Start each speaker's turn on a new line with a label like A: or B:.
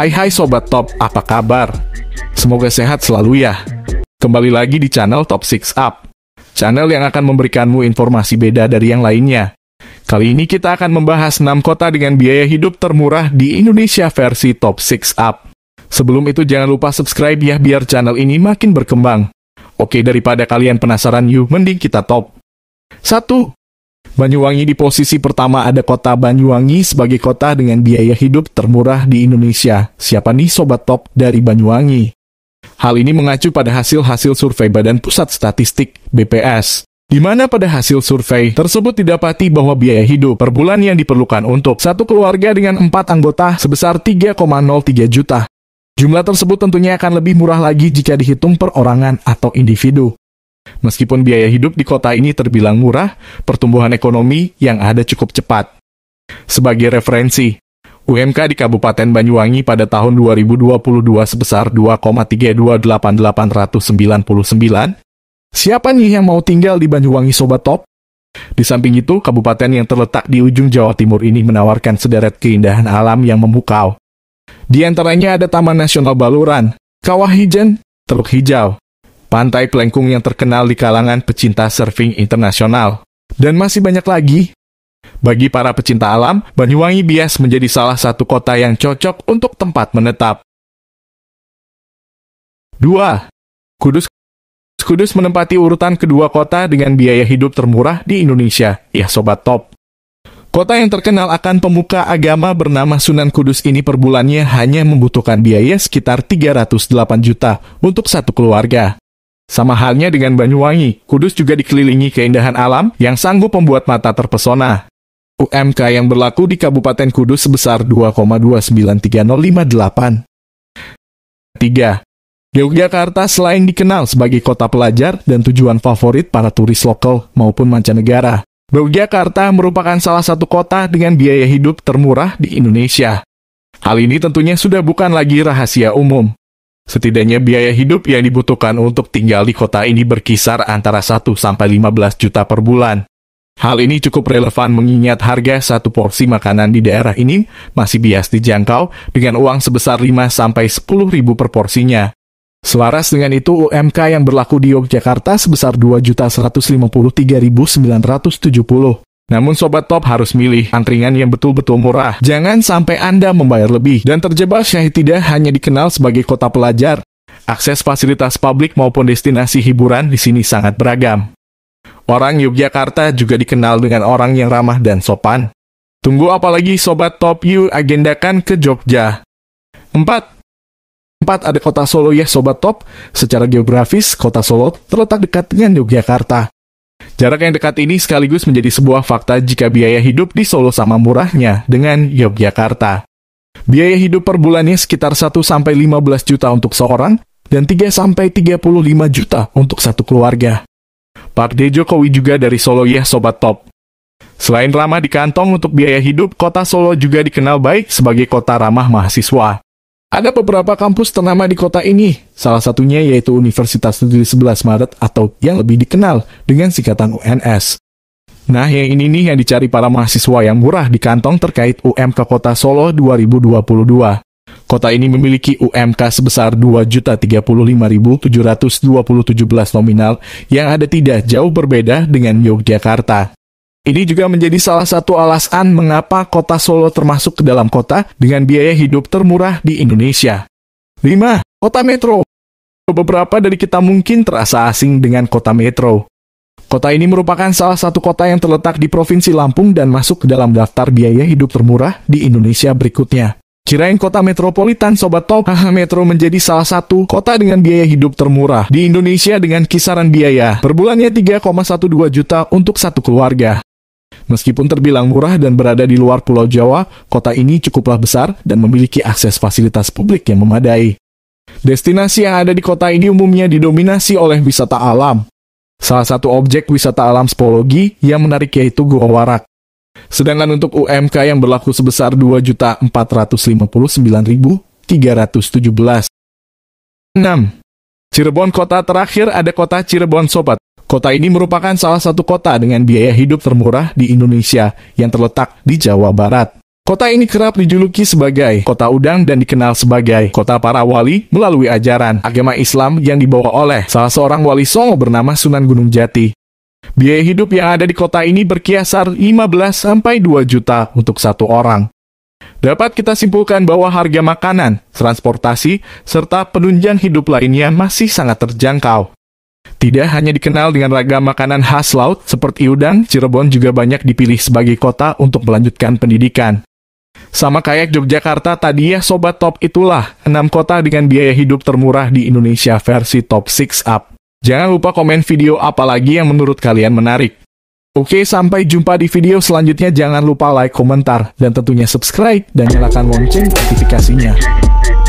A: Hai hai Sobat Top, apa kabar? Semoga sehat selalu ya. Kembali lagi di channel Top 6 Up. Channel yang akan memberikanmu informasi beda dari yang lainnya. Kali ini kita akan membahas 6 kota dengan biaya hidup termurah di Indonesia versi Top 6 Up. Sebelum itu jangan lupa subscribe ya biar channel ini makin berkembang. Oke daripada kalian penasaran yuk, mending kita top. 1. Banyuwangi di posisi pertama ada kota Banyuwangi sebagai kota dengan biaya hidup termurah di Indonesia. Siapa nih sobat top dari Banyuwangi? Hal ini mengacu pada hasil-hasil survei Badan Pusat Statistik BPS di mana pada hasil survei tersebut didapati bahwa biaya hidup per bulan yang diperlukan untuk satu keluarga dengan empat anggota sebesar 3,03 juta. Jumlah tersebut tentunya akan lebih murah lagi jika dihitung perorangan atau individu. Meskipun biaya hidup di kota ini terbilang murah, pertumbuhan ekonomi yang ada cukup cepat. Sebagai referensi, UMK di Kabupaten Banyuwangi pada tahun 2022 sebesar 2,328.899. Siapa nih yang mau tinggal di Banyuwangi Sobat Top? Di samping itu, kabupaten yang terletak di ujung Jawa Timur ini menawarkan sederet keindahan alam yang memukau. Di antaranya ada Taman Nasional Baluran, Kawah Hijen, Teluk Hijau, pantai Pelengkung yang terkenal di kalangan pecinta surfing internasional. Dan masih banyak lagi. Bagi para pecinta alam, Banyuwangi bias menjadi salah satu kota yang cocok untuk tempat menetap. 2. Kudus Kudus menempati urutan kedua kota dengan biaya hidup termurah di Indonesia. Ya sobat top. Kota yang terkenal akan pemuka agama bernama Sunan Kudus ini per bulannya hanya membutuhkan biaya sekitar 308 juta untuk satu keluarga. Sama halnya dengan Banyuwangi, Kudus juga dikelilingi keindahan alam yang sanggup membuat mata terpesona. UMK yang berlaku di Kabupaten Kudus sebesar 2,293058. 3. Yogyakarta selain dikenal sebagai kota pelajar dan tujuan favorit para turis lokal maupun mancanegara, Yogyakarta merupakan salah satu kota dengan biaya hidup termurah di Indonesia. Hal ini tentunya sudah bukan lagi rahasia umum. Setidaknya biaya hidup yang dibutuhkan untuk tinggal di kota ini berkisar antara 1 sampai 15 juta per bulan. Hal ini cukup relevan mengingat harga satu porsi makanan di daerah ini masih bias dijangkau dengan uang sebesar 5 sampai 10 ribu per porsinya. Selaras dengan itu, UMK yang berlaku di Yogyakarta sebesar 2.153.970. Namun sobat top harus milih antrian yang betul-betul murah. Jangan sampai Anda membayar lebih dan terjebak tidak hanya dikenal sebagai kota pelajar. Akses fasilitas publik maupun destinasi hiburan di sini sangat beragam. Orang Yogyakarta juga dikenal dengan orang yang ramah dan sopan. Tunggu apalagi sobat top you agendakan ke Jogja. 4. empat ada kota Solo ya Sobat Top. Secara geografis, kota Solo terletak dekat dengan Yogyakarta. Jarak yang dekat ini sekaligus menjadi sebuah fakta jika biaya hidup di Solo sama murahnya dengan Yogyakarta. Biaya hidup per bulannya sekitar 1-15 juta untuk seorang dan 3-35 juta untuk satu keluarga. Partai Jokowi juga dari Solo ya Sobat Top. Selain ramah di kantong untuk biaya hidup, kota Solo juga dikenal baik sebagai kota ramah mahasiswa. Ada beberapa kampus ternama di kota ini, salah satunya yaitu Universitas Negeri 11 Maret atau yang lebih dikenal dengan singkatan UNS. Nah, yang ini nih yang dicari para mahasiswa yang murah di kantong terkait UMK Kota Solo 2022. Kota ini memiliki UMK sebesar 2.035.727 nominal yang ada tidak jauh berbeda dengan Yogyakarta. Ini juga menjadi salah satu alasan mengapa kota Solo termasuk ke dalam kota dengan biaya hidup termurah di Indonesia. 5. Kota Metro Beberapa dari kita mungkin terasa asing dengan kota Metro. Kota ini merupakan salah satu kota yang terletak di Provinsi Lampung dan masuk ke dalam daftar biaya hidup termurah di Indonesia berikutnya. Kirain kota metropolitan Sobat Top, Metro menjadi salah satu kota dengan biaya hidup termurah di Indonesia dengan kisaran biaya per bulannya 3,12 juta untuk satu keluarga. Meskipun terbilang murah dan berada di luar Pulau Jawa, kota ini cukuplah besar dan memiliki akses fasilitas publik yang memadai. Destinasi yang ada di kota ini umumnya didominasi oleh wisata alam. Salah satu objek wisata alam spologi yang menarik yaitu Gua Warak. Sedangkan untuk UMK yang berlaku sebesar 2.459.317. 6. Cirebon kota terakhir ada kota Cirebon Sobat. Kota ini merupakan salah satu kota dengan biaya hidup termurah di Indonesia yang terletak di Jawa Barat. Kota ini kerap dijuluki sebagai kota udang dan dikenal sebagai kota para wali melalui ajaran agama Islam yang dibawa oleh salah seorang wali Songo bernama Sunan Gunung Jati. Biaya hidup yang ada di kota ini berkisar 15-2 sampai juta untuk satu orang. Dapat kita simpulkan bahwa harga makanan, transportasi, serta penunjang hidup lainnya masih sangat terjangkau. Tidak hanya dikenal dengan ragam makanan khas laut seperti udang, Cirebon juga banyak dipilih sebagai kota untuk melanjutkan pendidikan. Sama kayak Yogyakarta tadi ya Sobat Top itulah 6 kota dengan biaya hidup termurah di Indonesia versi Top 6 Up. Jangan lupa komen video apalagi yang menurut kalian menarik. Oke, sampai jumpa di video selanjutnya. Jangan lupa like, komentar, dan tentunya subscribe dan nyalakan lonceng notifikasinya.